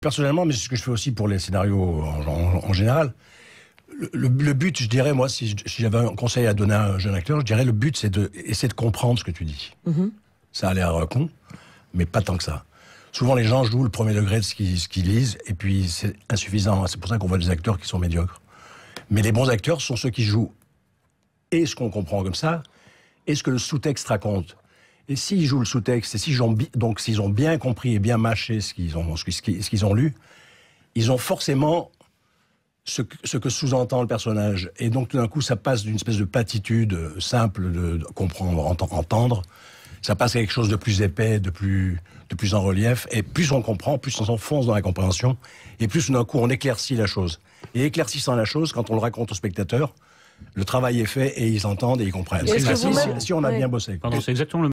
personnellement, mais c'est ce que je fais aussi pour les scénarios en, général. Le, but, je dirais, moi, si, j'avais un conseil à donner à un jeune acteur, je dirais le but, c'est de essayer de comprendre ce que tu dis. Mhm. Ça a l'air euh, con, mais pas tant que ça. Souvent, les gens jouent le premier degré de ce qu'ils lisent, et puis c'est insuffisant. Hein. C'est pour ça qu'on voit des acteurs qui sont médiocres. Mais les bons acteurs sont ceux qui jouent et ce qu'on comprend comme ça, et ce que le sous-texte raconte. Et s'ils jouent le sous-texte, et s'ils ont, donc s'ils ont bien compris et bien mâché ce qu'ils ont, ce qu'ils ont lu, ils ont forcément ce que, que sous-entend le personnage. Et donc tout d'un coup, ça passe d'une espèce de platitude euh, simple de, comprendre, entendre, ça passe à quelque chose de plus épais, de plus, de plus en relief. Et plus on comprend, plus on s'enfonce dans la compréhension, et plus tout d'un coup, on éclaircit la chose. Et éclaircissant la chose, quand on le raconte au spectateur, le travail est fait et ils entendent et ils comprennent. C'est si, si, on a bien bossé. c'est exactement